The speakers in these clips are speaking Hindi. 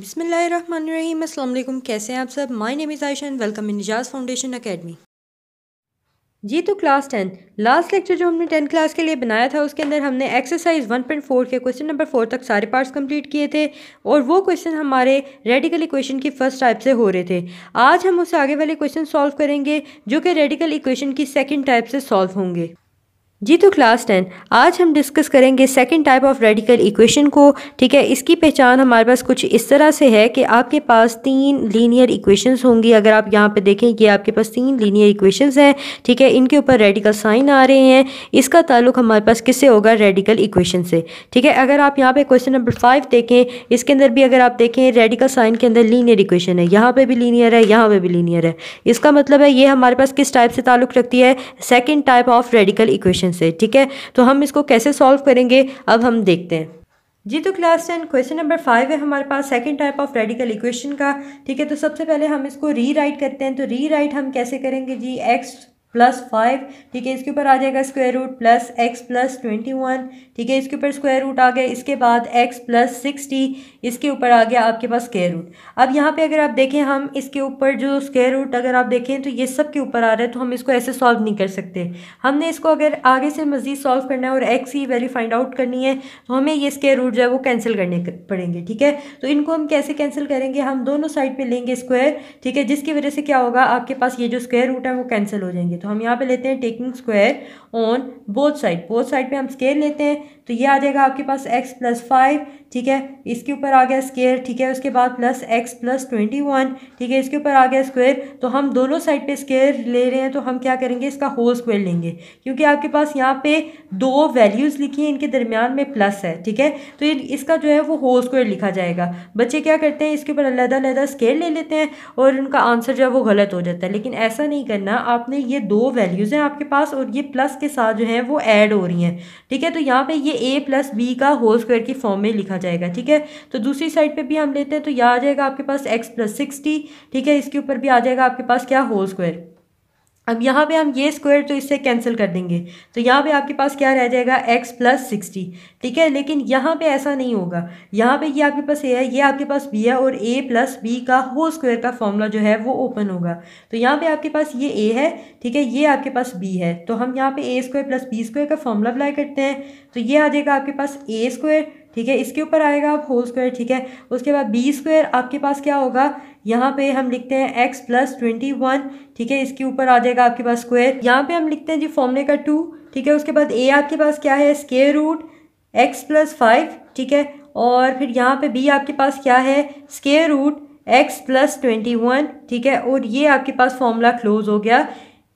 बिसमीम अल्लाम कैसे हैं आप सब my name is Ayshan and welcome in Nijaj foundation academy जी तो क्लास टेन लास्ट लेक्चर जो हमने टेंथ क्लास के लिए बनाया था उसके अंदर हमने एक्सरसाइज वन पॉइंट फोर के क्वेश्चन नंबर फोर तक सारे पार्ट्स कंप्लीट किए थे और वो क्वेश्चन हमारे रेडिकल इक्वेशन की फर्स्ट टाइप से हो रहे थे आज हम उससे आगे वाले क्वेश्चन सॉल्व करेंगे जो कि रेडिकल इक्वेशन की सेकेंड टाइप से सॉल्व होंगे जी तो क्लास टेन आज हम डिस्कस करेंगे second type of radical equation को ठीक है इसकी पहचान हमारे पास कुछ इस तरह से है कि आपके पास तीन लीनियर इक्वेशंस होंगी अगर आप यहाँ पे देखें कि आपके पास तीन लीनियर इक्वेशंस हैं ठीक है इनके ऊपर रेडिकल साइन आ रहे हैं इसका ताल्लुक हमारे पास किससे होगा रेडिकल इक्वेशन से ठीक है अगर आप यहाँ पर क्वेश्चन नंबर फाइव देखें इसके अंदर भी अगर आप देखें रेडिकल साइन के अंदर लीनियर इक्वेशन है यहाँ पर भी लीनियर है यहाँ पर भी लीनियर है इसका मतलब है ये हमारे पास किस टाइप से ताल्लुक रखती है second type of radical equation question से ठीक है तो हम इसको कैसे सॉल्व करेंगे अब हम देखते हैं जी तो class ten question number five है हमारे पास second type of radical equation का ठीक है तो सबसे पहले हम इसको रीराइट करते हैं तो रीराइट हम कैसे करेंगे जी एक्स प्लस फाइव ठीक है इसके ऊपर आ जाएगा square root plus x plus twenty one ठीक है इसके ऊपर स्क्वायर रूट आ गया इसके बाद एक्स प्लस सिक्सटी इसके ऊपर आ गया आपके पास स्क्वायर रूट अब यहाँ पे अगर आप देखें हम इसके ऊपर जो स्क्वायर रूट अगर आप देखें तो ये सब के ऊपर आ रहा है तो हम इसको ऐसे सॉल्व नहीं कर सकते हमने इसको अगर आगे से मज़ीद सॉल्व करना है और एक्स की वैल्यू फाइंड आउट करनी है तो हमें ये स्क्वायर रूट जो है वो कैंसिल करने पड़ेंगे ठीक है तो इनको हम कैसे कैंसिल करेंगे हम दोनों साइड पर लेंगे स्क्वायर ठीक है जिसकी वजह से क्या होगा आपके पास ये जो स्क्वायर रूट है वो कैंसिल हो जाएंगे तो हम यहाँ पे लेते हैं taking square on both side both side पे हम स्केयर लेते हैं तो ये आ जाएगा आपके पास एक्स प्लस फाइव ठीक है इसके ऊपर आ गया स्केयर ठीक है उसके बाद plus x plus twenty one ठीक है इसके ऊपर आ गया स्क्वायर तो हम दोनों साइड पे स्केयर ले रहे हैं तो हम क्या करेंगे इसका होल स्क्वायर लेंगे क्योंकि आपके पास यहाँ पे दो वैल्यूज़ लिखी हैं इनके दरमियान में प्लस है ठीक है तो इसका जो है वो होल स्क्वायर लिखा जाएगा बच्चे क्या करते हैं इसके ऊपर अलहदा स्केयर ले लेते हैं और उनका आंसर जो है वो गलत हो जाता है लेकिन ऐसा नहीं करना आपने ये दो वैल्यूज़ हैं आपके पास और ये प्लस के साथ जो है वो एड हो रही हैं ठीक है तो यहाँ पर ये ए प्लस बी का होल स्क्वायर की फॉर्म में लिखा आ जाएगा ठीक है तो दूसरी साइड पे भी हम लेते हैं तो यह आ जाएगा आपके पास एक्स प्लस सिक्सटी ठीक है इसके ऊपर भी आ जाएगा आपके पास क्या होल स्क्वायर अब यहाँ पे हम ये स्क्वायर तो इससे कैंसिल कर देंगे तो यहाँ पे आपके पास क्या रह जाएगा x प्लस सिक्सटी ठीक है लेकिन यहाँ पे ऐसा नहीं होगा यहाँ पे ये आपके पास a है ये आपके पास b है और a प्लस बी का होल स्क्वायर का फॉर्मूला जो है वो ओपन होगा तो यहाँ पे आपके पास ये a है ठीक है ये आपके पास b है तो हम यहाँ पे A square plus B square का फॉर्मूला अप्लाई करते हैं तो ये आ जाएगा आपके पास ए स्क्वायर ठीक है इसके ऊपर आएगा आप होल स्क्वायर ठीक है उसके बाद बी स्क्वायर आपके पास क्या होगा यहाँ पे हम लिखते हैं एक्स प्लस ट्वेंटी वन ठीक है इसके ऊपर आ जाएगा आपके पास स्क्वायर यहाँ पे हम लिखते हैं जी फॉर्मले का टू ठीक है उसके बाद ए आपके पास क्या है square root x plus five ठीक है और फिर यहाँ पे बी आपके पास क्या है square root x plus twenty one ठीक है और ये आपके पास फॉर्मूला क्लोज हो गया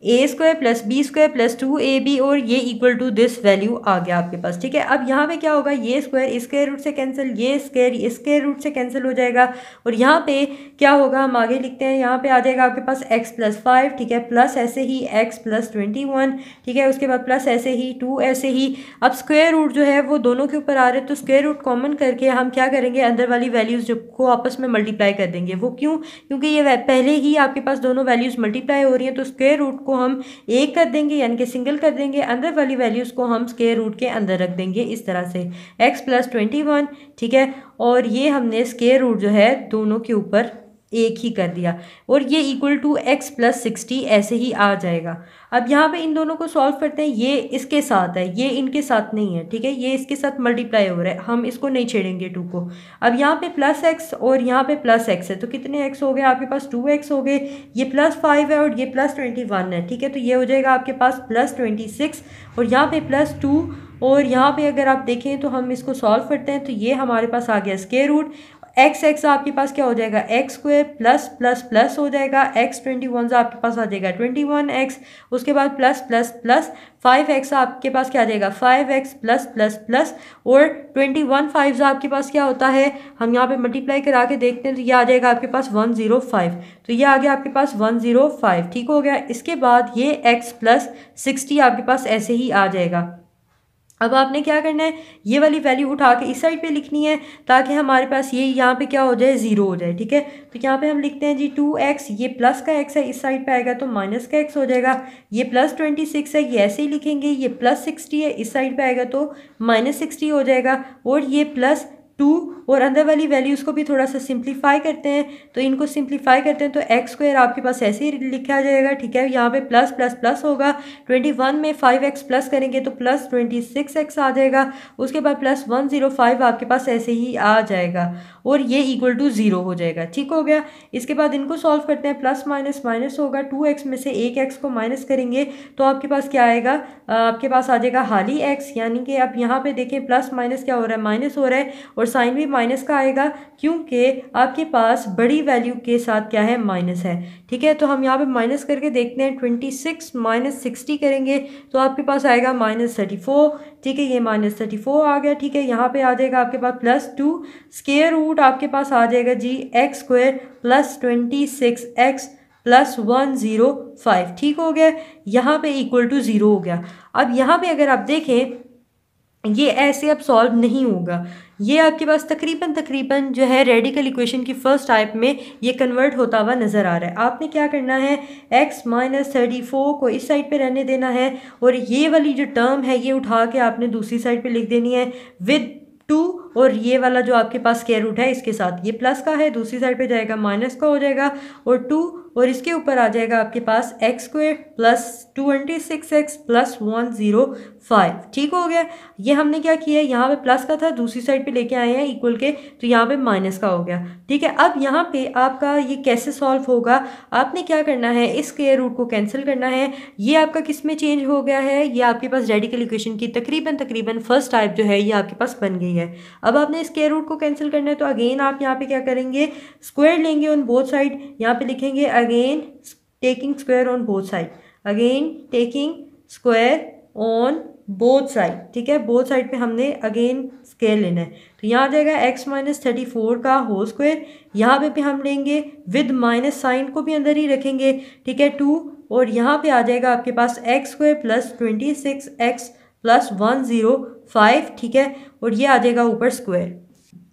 A square plus B square plus two A B और ये इक्वल टू दिस वैल्यू आ गया आपके पास ठीक है अब यहाँ पे क्या होगा ये स्क्वायर स्क्वायर रूट से कैंसिल ये स्क्वायर इसके रूट से कैंसिल हो जाएगा और यहाँ पे क्या होगा हम आगे लिखते हैं यहाँ पे आ जाएगा आपके पास एक्स प्लस फाइव ठीक है प्लस ऐसे ही एक्स प्लस ट्वेंटी वन ठीक है उसके बाद प्लस ऐसे ही टू ऐसे ही अब स्क्वेयर रूट जो है वो दोनों के ऊपर आ रहे हैं तो स्क्वेयर रूट कॉमन करके हम क्या करेंगे अंदर वाली वैल्यूज़ को आपस में मल्टीप्लाई कर देंगे वो क्यों क्योंकि ये पहले ही आपके पास दोनों वैल्यूज़ मल्टीप्लाई हो रही हैं तो स्क्वेयर रूट को को हम एक कर देंगे यानी कि सिंगल कर देंगे अंदर वाली वैल्यूज़ को हम स्केयर रूट के अंदर रख देंगे इस तरह से एक्स प्लस ट्वेंटी वन ठीक है और ये हमने स्केयर रूट जो है दोनों के ऊपर एक ही कर दिया और ये equal to x plus sixty ऐसे ही आ जाएगा अब यहाँ पे इन दोनों को सॉल्व करते हैं ये इसके साथ है ये इनके साथ नहीं है ठीक है ये इसके साथ मल्टीप्लाई हो रहा है हम इसको नहीं छेड़ेंगे टू को अब यहाँ पे प्लस एक्स और यहाँ पे प्लस एक्स है तो कितने एक्स हो गए आपके पास टू एक्स हो गए ये प्लस फाइव है और ये प्लस ट्वेंटी वन है ठीक है तो ये हो जाएगा आपके पास प्लस ट्वेंटी सिक्स और यहाँ पे प्लस टू और यहाँ पे अगर आप देखें तो हम इसको सॉल्व करते हैं तो ये हमारे पास आ गया स्केयर रूट एक्स एक्स तो आपके पास क्या हो जाएगा x square plus plus plus हो जाएगा एक्स ट्वेंटी वन आपके पास आ जाएगा ट्वेंटी वन एक्स उसके बाद plus plus plus five x आपके पास क्या आ जाएगा five x plus plus plus और ट्वेंटी वन फाइव आपके पास क्या होता है हम यहाँ पे मल्टीप्लाई करा के देखते हैं तो ये आ जाएगा आपके पास वन ज़ीरो फाइव तो ये आ गया आपके पास वन ज़ीरो फाइव ठीक हो गया इसके बाद ये एक्स प्लस सिक्सटी आपके पास ऐसे ही आ जाएगा अब आपने क्या करना है ये वाली वैल्यू उठा के इस साइड पे लिखनी है ताकि हमारे पास ये यहाँ पे क्या हो जाए ज़ीरो हो जाए ठीक है तो यहाँ पे हम लिखते हैं जी टू एक्स ये प्लस का एक्स है इस साइड पे आएगा तो माइनस का एक्स हो जाएगा ये प्लस ट्वेंटी सिक्स है ये ऐसे ही लिखेंगे ये प्लस सिक्सटी है इस साइड पर आएगा तो माइनस सिक्सटी हो जाएगा और ये प्लस टू और अंदर वाली वैल्यूज़ को भी थोड़ा सा सिंप्लीफाई करते हैं तो इनको सिंप्लीफाई करते हैं तो एक्स स्क्वायर आपके पास ऐसे ही लिखा जाएगा ठीक है यहाँ पे प्लस प्लस प्लस होगा ट्वेंटी वन में फाइव एक्स प्लस करेंगे तो प्लस ट्वेंटी सिक्स एक्स आ जाएगा उसके बाद प्लस वन ज़ीरो फाइव आपके पास ऐसे ही आ जाएगा और ये इक्वल टू ज़ीरो हो जाएगा ठीक हो गया इसके बाद इनको सॉल्व करते हैं प्लस माइनस माइनस होगा टू एक्स में से एक एक्स को माइनस करेंगे तो आपके पास क्या आएगा आपके पास आ जाएगा हाली एक्स यानी कि आप यहाँ पे देखें प्लस माइनस क्या हो रहा है माइनस हो रहा है और साइन भी माइनस का आएगा क्योंकि आपके पास बड़ी वैल्यू के साथ क्या है माइनस है ठीक है तो हम यहाँ पे माइनस करके देखते हैं ट्वेंटी सिक्स माइनस सिक्सटी करेंगे तो आपके पास आएगा माइनस थर्टी फोर ठीक है ये माइनस थर्टी फोर आ गया ठीक है यहाँ पे आ जाएगा आपके पास प्लस टू स्केयर रूट आपके पास आ जाएगा जी x square plus twenty six x plus one zero five ठीक हो गया यहाँ पे इक्वल टू ज़ीरो हो गया अब यहाँ पे अगर आप देखें ये ऐसे अब सॉल्व नहीं होगा ये आपके पास तकरीबन तकरीबन जो है रेडिकल इक्वेशन की फर्स्ट टाइप में ये कन्वर्ट होता हुआ नज़र आ रहा है आपने क्या करना है x माइनस थर्टी फोर को इस साइड पे रहने देना है और ये वाली जो टर्म है ये उठा के आपने दूसरी साइड पे लिख देनी है विद टू और ये वाला जो आपके पास केयर रूट है इसके साथ ये प्लस का है दूसरी साइड पे जाएगा माइनस का हो जाएगा और टू और इसके ऊपर आ जाएगा आपके पास x square plus twenty six x plus one zero five ठीक हो गया ये हमने क्या किया है यहाँ पे प्लस का था दूसरी साइड पे लेके आए हैं इक्वल के तो यहाँ पे माइनस का हो गया ठीक है अब यहाँ पे आपका ये कैसे सॉल्व होगा आपने क्या करना है इस स्केयर रूट को कैंसिल करना है ये आपका किस में चेंज हो गया है ये आपके पास रेडिकल इक्वेशन की तकरीबन तकरीबन फर्स्ट टाइप जो है ये आपके पास बन गई है अब आपने स्केयर रूट को कैंसिल करना है तो अगेन आप यहाँ पर क्या करेंगे स्क्वेयर लेंगे ऑन बोथ साइड यहाँ पर लिखेंगे again taking square on both side again taking square on both side ठीक है बोथ साइड पे हमने अगेन स्केयर लेना है तो यहाँ आ जाएगा x माइनस थर्टी फोर का होल स्क्वायर यहाँ पे भी हम लेंगे विद माइनस साइन को भी अंदर ही रखेंगे ठीक है टू और यहाँ पे आ जाएगा आपके पास x square plus twenty six x plus one zero five ठीक है और ये आ जाएगा ऊपर स्क्वायर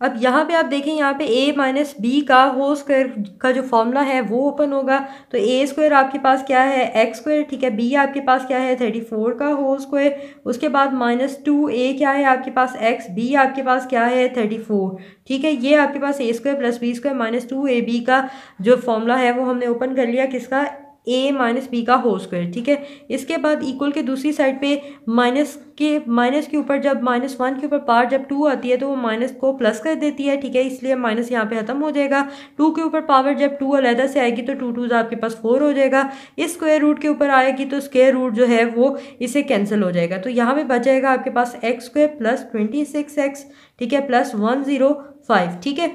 अब यहाँ पे आप देखें यहाँ पे a माइनस बी का होल स्क्वायर का जो फॉर्मूला है वो ओपन होगा तो ए स्क्वायर आपके पास क्या है एक्स स्क्वायर ठीक है बी आपके पास क्या है थर्टी फोर का होल स्क्वायर उसके बाद माइनस टू ए क्या है आपके पास एक्स बी आपके पास क्या है थर्टी फोर ठीक है ये आपके पास A square plus B square minus two A B का जो फॉर्मूला है वो हमने ओपन कर लिया किसका ए माइनस बी का होल स्क्वायर ठीक है इसके बाद इक्वल के दूसरी साइड पे माइनस के माइनस के ऊपर जब माइनस वन के ऊपर पावर जब टू आती है तो वो माइनस को प्लस कर देती है ठीक है इसलिए माइनस यहाँ पे ख़त्म हो जाएगा टू के ऊपर पावर जब टू अलहदा से आएगी तो टू टू आपके पास फोर हो जाएगा इस स्क्वायर रूट के ऊपर आएगी तो स्क्वेयर रूट जो है वो इसे कैंसिल हो जाएगा तो यहाँ पर बचेगा आपके पास x square plus twenty six x ठीक है प्लस वन ज़ीरो फाइव ठीक है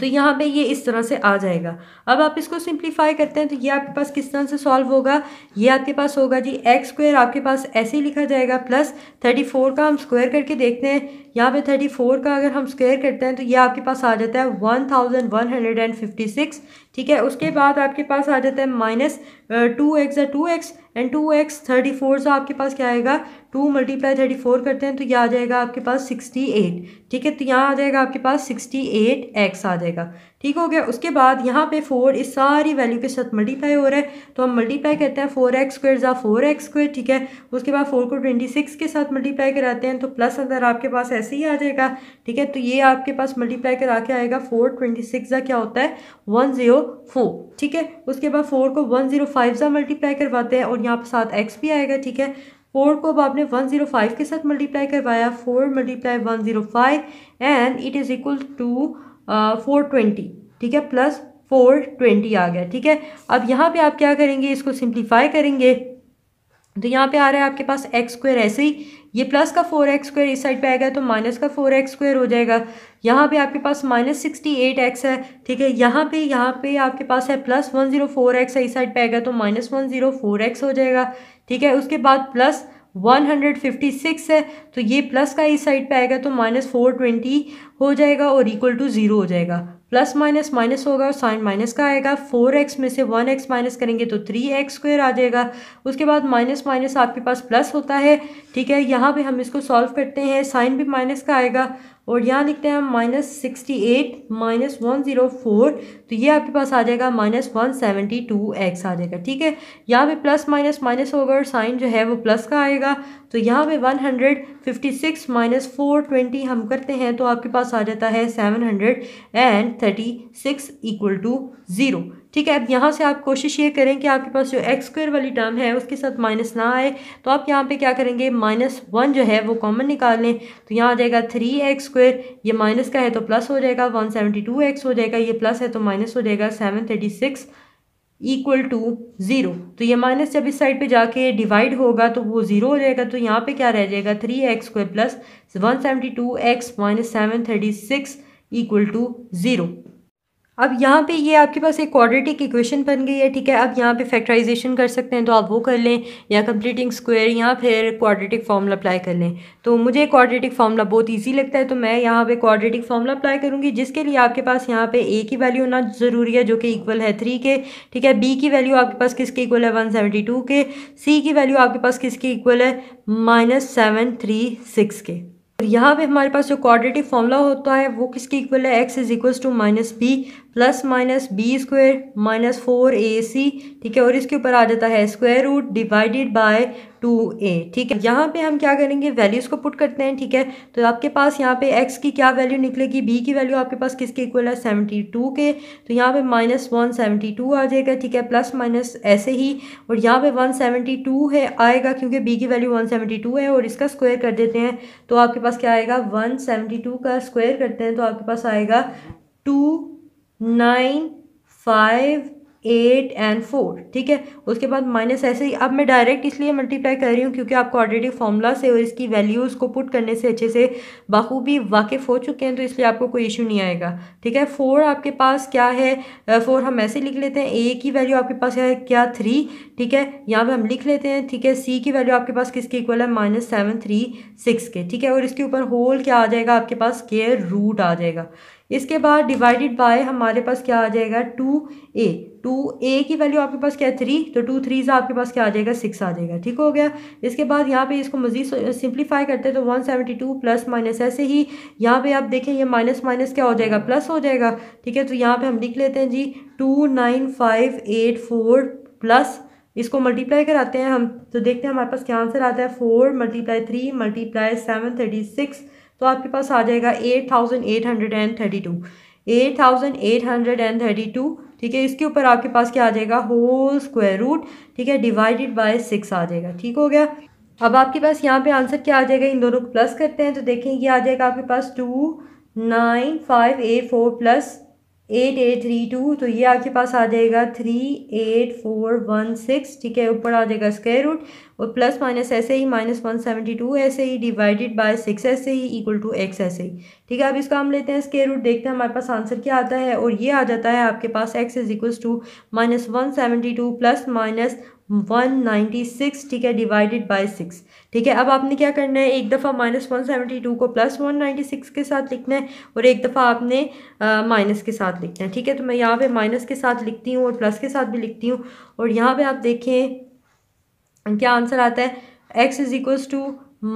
तो यहाँ पे ये इस तरह से आ जाएगा अब आप इसको सिंप्लीफाई करते हैं तो ये आपके पास किस तरह से सॉल्व होगा ये आपके पास होगा जी एक्स स्क्वायर आपके पास ऐसे ही लिखा जाएगा प्लस थर्टी फोर का हम स्क्वायर करके देखते हैं यहाँ पे थर्टी फोर का अगर हम स्क्वेयर करते हैं तो ये आपके पास आ जाता है one thousand one hundred and fifty six ठीक है उसके बाद आपके पास आ जाता है माइनस टू एक्स या two x and two x thirty four so आपके पास क्या आएगा टू मल्टीप्लाई थर्टी फोर करते हैं तो यह आ जाएगा आपके पास सिक्सटी एट ठीक है तो यहाँ आ जाएगा आपके पास सिक्सटी एट एक्स आ जाएगा ठीक हो गया उसके बाद यहाँ पे फोर इस सारी वैल्यू के साथ मल्टीप्लाई हो रहा है तो हम मल्टीप्लाई करते हैं फोर एक्स स्क्र ज़ा फोर एक्स स्क्र ठीक है उसके बाद फोर को ट्वेंटी सिक्स के साथ मल्टीप्लाई कराते हैं तो प्लस अगर आपके पास ऐसे ही आ जाएगा ठीक है तो ये आपके पास मल्टीप्लाई करा के आएगा फोर ट्वेंटी सिक्स ज़ा क्या होता है वन ज़ीरो फोर ठीक है उसके बाद फोर को वन ज़ीरो फाइव ज़ा मल्टीप्लाई करवाते हैं और यहाँ पर साथ एक्स भी आएगा ठीक है फोर को अब आपने वन ज़ीरो फाइव के साथ मल्टीप्लाई करवाया four multiply one zero five and it is equal to four twenty ठीक है प्लस फोर ट्वेंटी आ गया ठीक है अब यहाँ पे आप क्या करेंगे इसको सिंप्लीफाई करेंगे तो यहाँ पे आ रहा है आपके पास एक्स स्क्वायर ऐसे ही ये प्लस का फोर एक्स स्क्वायर इस साइड पे आएगा तो माइनस का फोर एक्स स्क्वायर हो जाएगा यहाँ पे आपके पास माइनस सिक्सटी एट एक्स है ठीक है यहाँ पे यहाँ पे आपके पास है plus one zero four x है इस साइड पे आएगा तो minus one zero four x हो जाएगा ठीक है उसके बाद प्लस 156 है तो ये प्लस का इस साइड पे आएगा तो माइनस फोर ट्वेंटी हो जाएगा और इक्वल टू ज़ीरो हो जाएगा प्लस माइनस माइनस होगा और साइन माइनस का आएगा फोर एक्स में से वन एक्स माइनस करेंगे तो थ्री एक्स स्क्वेयर आ जाएगा उसके बाद माइनस माइनस आपके पास प्लस होता है ठीक है यहाँ पे हम इसको सॉल्व करते हैं साइन भी माइनस का आएगा और यहाँ लिखते हैं हम minus sixty eight minus one zero four तो ये आपके पास आ जाएगा minus one seventy two x आ जाएगा ठीक है यहाँ पे प्लस माइनस माइनस होगा और साइन जो है वो प्लस का आएगा तो यहाँ पे one hundred fifty six minus four twenty हम करते हैं तो आपके पास आ जाता है seven hundred and thirty six equal to zero ठीक है अब यहाँ से आप कोशिश ये करें कि आपके पास जो एक्स स्क्वायर वाली टर्म है उसके साथ माइनस ना आए तो आप यहाँ पे क्या करेंगे माइनस वन जो है वो कॉमन निकाल लें तो यहाँ आ जाएगा थ्री एक्स स्क्वेयर ये माइनस का है तो प्लस हो जाएगा वन सेवेंटी टू एक्स हो जाएगा ये प्लस है तो माइनस हो जाएगा seven thirty six equal to zero तो ये माइनस जब इस साइड पे जाके डिवाइड होगा तो वो ज़ीरो हो जाएगा तो यहाँ पे क्या रह जाएगा three x square plus one seventy two x minus seven thirty six equal to zero अब यहाँ पे ये आपके पास एक क्वाड्रेटिक इक्वेशन बन गई है ठीक है अब यहाँ पे फैक्टराइजेशन कर सकते हैं तो आप वो कर लें या कंप्लीटिंग स्क्वायर या फिर क्वाड्रेटिक फार्मूला अप्लाई कर लें तो मुझे क्वाड्रेटिक फार्मूला बहुत इजी लगता है तो मैं यहाँ पे क्वाड्रेटिक फार्मूला अप्लाई करूँगी जिसके लिए आपके पास यहाँ पर ए की वैल्यू होना ज़रूरी है जो कि इक्वल है थ्री के ठीक है बी की वैल्यू आपके पास किसके इक्वल है वन सेवेंटी टू के सी की वैल्यू आपके पास किसके इक्वल है माइनस सेवन थ्री सिक्स के यहाँ पे हमारे पास जो क्वाड्रेटिव फॉर्मूला होता है वो किसके इक्वल है x is equals to minus b plus minus b square minus four a c ठीक है और इसके ऊपर आ जाता है square root divided by two a ठीक है यहाँ पे हम क्या करेंगे वैल्यूज़ को पुट करते हैं ठीक है तो आपके पास यहाँ पे एक्स की क्या वैल्यू निकलेगी बी की वैल्यू आपके पास किसके इक्वल है सेवेंटी टू के तो यहाँ पे माइनस वन सेवेंटी टू आ जाएगा ठीक है प्लस माइनस ऐसे ही और यहाँ पे वन सेवेंटी टू है आएगा क्योंकि बी की वैल्यू वन सेवेंटी टू है और इसका स्क्वायर कर देते हैं तो आपके पास क्या आएगा वन सेवेंटी टू का स्क्वायर करते हैं तो आपके पास आएगा two nine five eight and four ठीक है उसके बाद माइनस ऐसे ही अब मैं डायरेक्ट इसलिए मल्टीप्लाई कर रही हूँ क्योंकि आपको ऑलरेडी फॉर्मूला से और इसकी वैल्यूज़ को पुट करने से अच्छे से बखूबी वाकिफ़ हो चुके हैं तो इसलिए आपको कोई इशू नहीं आएगा ठीक है फोर आपके पास क्या है फोर हम ऐसे लिख लेते हैं ए की वैल्यू आपके पास है क्या थ्री ठीक है यहाँ पर हम लिख लेते हैं ठीक है सी की वैल्यू आपके पास किसके इक्वल है माइनस सेवन थ्री सिक्स के ठीक है और इसके ऊपर होल क्या आ जाएगा आपके पास केयर रूट आ जाएगा इसके बाद डिवाइडेड बाय हमारे पास क्या आ जाएगा टू ए टू ए की वैल्यू आपके पास क्या है थ्री तो टू थ्री से आपके पास क्या आ जाएगा सिक्स आ जाएगा ठीक हो गया इसके बाद यहाँ पे इसको मजीद सिंप्लीफाई करते हैं तो one seventy two plus minus ऐसे ही यहाँ पे आप देखें ये माइनस माइनस क्या हो जाएगा प्लस हो जाएगा ठीक है तो यहाँ पे हम लिख लेते हैं जी two nine five eight four plus इसको मल्टीप्लाई कराते हैं हम तो देखते हैं हमारे पास क्या आंसर आता है four multiply three multiply seven thirty six तो आपके पास आ जाएगा eight thousand eight hundred and thirty two eight thousand eight hundred and thirty two ठीक है इसके ऊपर आपके पास क्या आ जाएगा होल स्क्वायर रूट ठीक है डिवाइडेड बाय सिक्स आ जाएगा ठीक हो गया अब आपके पास यहाँ पे आंसर क्या आ जाएगा इन दोनों को प्लस करते हैं तो देखें ये आ जाएगा आपके पास two nine five a four plus eight eight three two तो ये आपके पास आ जाएगा three eight four one six ठीक है ऊपर आ जाएगा स्क्वायर रूट और प्लस माइनस ऐसे ही माइनस वन सेवेंटी टू ऐसे ही डिवाइडेड बाय सिक्स ऐसे ही इक्वल टू एक्स ऐसे ही ठीक है अब इसका हम लेते हैं स्केयर रूट देखते हैं हमारे पास आंसर क्या आता है और ये आ जाता है आपके पास x is equals to minus one seventy two plus minus one ninety six ठीक है डिवाइडेड बाय सिक्स ठीक है अब आपने क्या करना है एक दफ़ा माइनस वन सेवेंटी टू को प्लस वन नाइन्टी सिक्स के साथ लिखना है और एक दफ़ा आपने माइनस के साथ लिखना है ठीक है तो मैं यहाँ पे माइनस के साथ लिखती हूँ और प्लस के साथ भी लिखती हूँ और यहाँ पे आप देखें क्या आंसर आता है x is equals to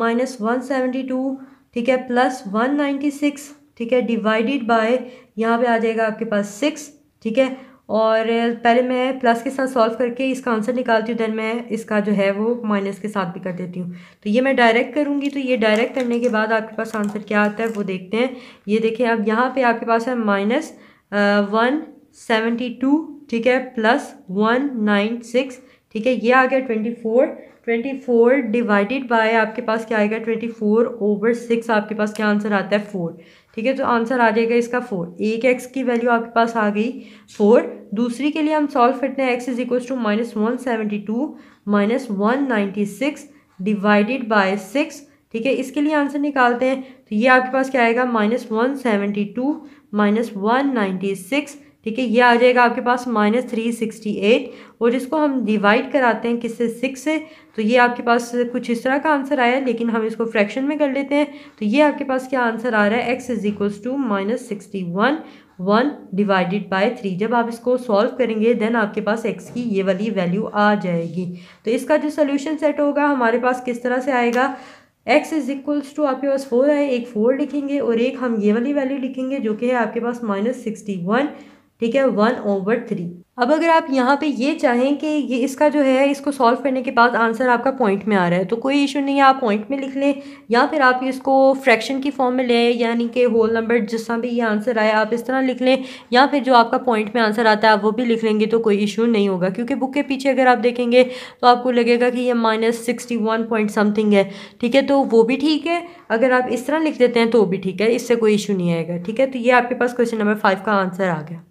minus one seventy two ठीक है प्लस वन नाइन्टी सिक्स ठीक है डिवाइडेड बाय यहाँ पे आ जाएगा आपके पास सिक्स ठीक है और पहले मैं प्लस के साथ सॉल्व करके इसका आंसर निकालती हूँ दैन मैं इसका जो है वो माइनस के साथ भी कर देती हूँ तो ये मैं डायरेक्ट करूँगी तो ये डायरेक्ट करने के बाद आपके पास आंसर क्या आता है वो देखते हैं ये देखें अब यहाँ पे आपके पास है माइनस वन सेवेंटी टू ठीक है प्लस वन नाइन सिक्स ठीक है ये आ गया twenty four twenty four divided by आपके पास क्या आएगा ट्वेंटी फोर ओवर सिक्स आपके पास क्या आंसर आता है फोर ठीक है तो आंसर आ जाएगा इसका फोर एक एक्स की वैल्यू आपके पास आ गई फोर दूसरी के लिए हम सॉल्व करते हैं x is equal to minus one seventy two minus one ninety six divided by six ठीक है इसके लिए आंसर निकालते हैं तो ये आपके पास क्या आएगा minus one seventy two minus one ninety six ठीक है ये आ जाएगा आपके पास माइनस थ्री सिक्सटी एट और इसको हम डिवाइड कराते हैं किससे सिक्स से तो ये आपके पास कुछ इस तरह का आंसर आया लेकिन हम इसको फ्रैक्शन में कर लेते हैं तो ये आपके पास क्या आंसर आ रहा है x is equals to minus sixty one one divided by three जब आप इसको सॉल्व करेंगे देन आपके पास एक्स की ये वाली वैल्यू आ जाएगी तो इसका जो सोल्यूशन सेट होगा हमारे पास किस तरह से आएगा एक्स इज इक्वल्स टू आपके पास फोर है एक फोर लिखेंगे और एक हम ये वाली वैल्यू लिखेंगे जो कि है आपके पास माइनस सिक्सटी वन ठीक है वन ओवर थ्री अब अगर आप यहाँ पे ये चाहें कि ये इसका जो है इसको सॉल्व करने के बाद आंसर आपका पॉइंट में आ रहा है तो कोई इशू नहीं है आप पॉइंट में लिख लें या फिर आप इसको फ्रैक्शन की फॉर्म में लें यानी कि होल नंबर जिस तरह भी ये आंसर आए आप इस तरह लिख लें या फिर जो आपका पॉइंट में आंसर आता है आप वो भी लिख लेंगे तो कोई इशू नहीं होगा क्योंकि बुक के पीछे अगर आप देखेंगे तो आपको लगेगा कि ये minus sixty one point something है ठीक है तो वो भी ठीक है अगर आप इस तरह लिख देते हैं तो भी ठीक है इससे कोई इशू नहीं आएगा ठीक है तो ये आपके पास क्वेश्चन नंबर फाइव का आंसर आ गया